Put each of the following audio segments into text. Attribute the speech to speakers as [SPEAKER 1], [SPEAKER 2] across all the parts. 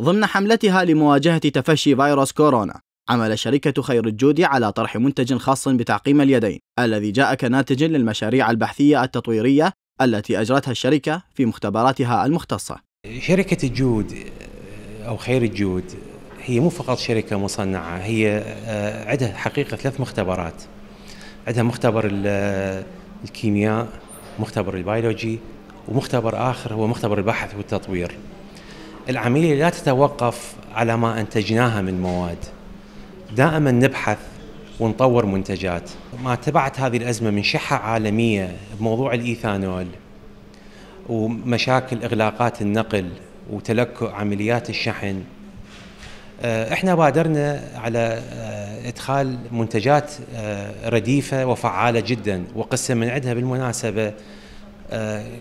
[SPEAKER 1] ضمن حملتها لمواجهة تفشي فيروس كورونا عمل شركة خير الجود على طرح منتج خاص بتعقيم اليدين الذي جاء كناتج للمشاريع البحثية التطويرية التي أجرتها الشركة في مختبراتها المختصة شركة الجود أو خير الجود هي مو فقط شركة مصنعة هي آه،
[SPEAKER 2] عندها حقيقة ثلاث مختبرات عندها مختبر آه، الكيمياء مختبر البيولوجي ومختبر آخر هو مختبر البحث والتطوير العملية لا تتوقف على ما أنتجناها من مواد دائما نبحث ونطور منتجات ما تبعت هذه الأزمة من شحة عالمية بموضوع الإيثانول ومشاكل إغلاقات النقل وتلكؤ عمليات الشحن آه، احنا بادرنا على آه، ادخال منتجات آه، رديفه وفعاله جدا وقسم من عندها بالمناسبه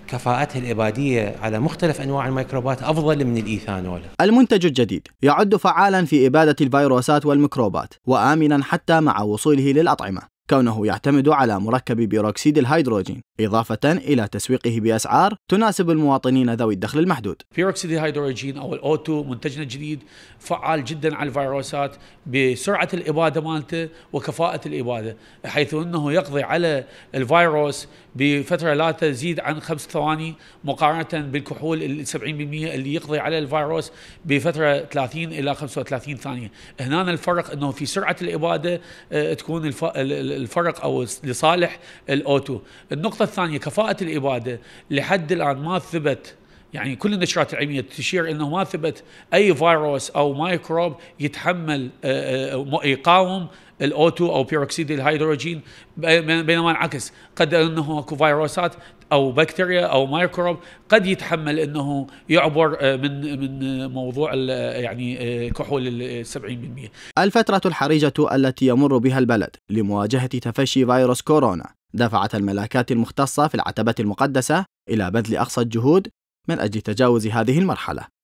[SPEAKER 2] كفاءته الإبادية على مختلف أنواع الميكروبات أفضل من الإيثانول
[SPEAKER 1] المنتج الجديد يعد فعالا في إبادة الفيروسات والميكروبات وآمنا حتى مع وصوله للأطعمة كونه يعتمد على مركب بيروكسيد الهيدروجين إضافة إلى تسويقه بأسعار تناسب المواطنين ذوي الدخل المحدود
[SPEAKER 3] بيروكسيد الهيدروجين أو الأوتو منتجنا الجديد فعال جدا على الفيروسات بسرعة الإبادة مالته وكفاءة الإبادة حيث أنه يقضي على الفيروس بفترة لا تزيد عن خمس ثواني مقارنة بالكحول ال 70% اللي يقضي على الفيروس بفترة 30 إلى 35 ثانية هنا الفرق أنه في سرعة الإبادة آه، تكون الفرق او لصالح الاوتو النقطه الثانيه كفاءه الاباده لحد الان ما ثبت يعني كل النشرات العلميه تشير انه ما ثبت اي فيروس او ميكروب يتحمل آه، آه، يقاوم الاوتو او بيروكسيد الهيدروجين بينما العكس قد انه اكو فيروسات او بكتيريا او ميكروب قد يتحمل انه يعبر آه، من من موضوع يعني كحول 70%
[SPEAKER 1] الفتره الحرجه التي يمر بها البلد لمواجهه تفشي فيروس كورونا دفعت الملاكات المختصه في العتبه المقدسه الى بذل اقصى الجهود من أجل تجاوز هذه المرحلة